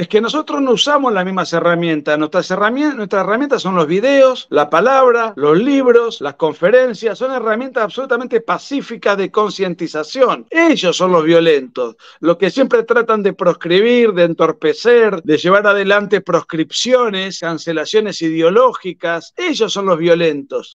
es que nosotros no usamos las mismas herramientas. Nuestras, herramientas. son los videos, la palabra, los libros, las conferencias. Son herramientas absolutamente pacíficas de concientización. Ellos son los violentos, los que siempre tratan de proscribir, de entorpecer, de llevar adelante proscripciones, cancelaciones ideológicas. Ellos son los violentos.